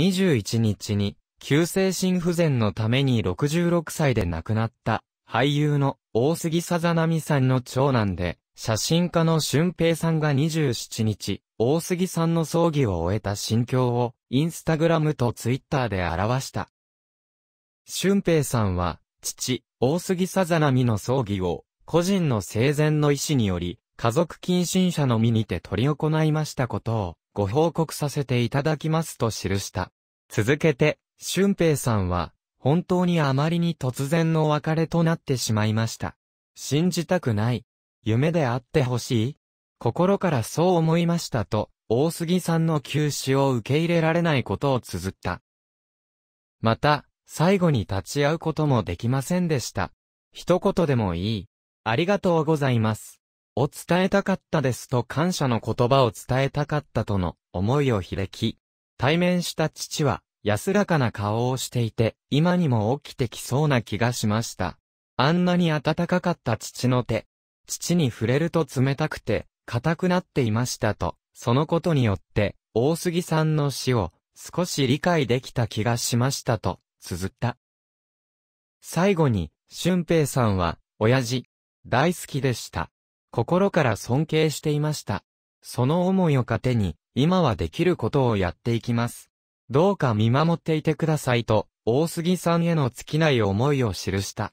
21日に、急性心不全のために66歳で亡くなった、俳優の大杉さざなみさんの長男で、写真家の俊平さんが27日、大杉さんの葬儀を終えた心境を、インスタグラムとツイッターで表した。俊平さんは、父、大杉さざなみの葬儀を、個人の生前の意思により、家族近親者の身にて執り行いましたことを、ご報告させていただきますと記した。続けて、俊平さんは、本当にあまりに突然の別れとなってしまいました。信じたくない。夢であってほしい心からそう思いましたと、大杉さんの休止を受け入れられないことを綴った。また、最後に立ち会うこともできませんでした。一言でもいい。ありがとうございます。を伝えたかったですと感謝の言葉を伝えたかったとの思いをでき、対面した父は安らかな顔をしていて、今にも起きてきそうな気がしました。あんなに暖かかった父の手。父に触れると冷たくて、硬くなっていましたと、そのことによって、大杉さんの死を少し理解できた気がしましたと、綴った。最後に、俊平さんは、親父、大好きでした。心から尊敬していました。その思いを糧に、今はできることをやっていきます。どうか見守っていてくださいと、大杉さんへの尽きない思いを記した。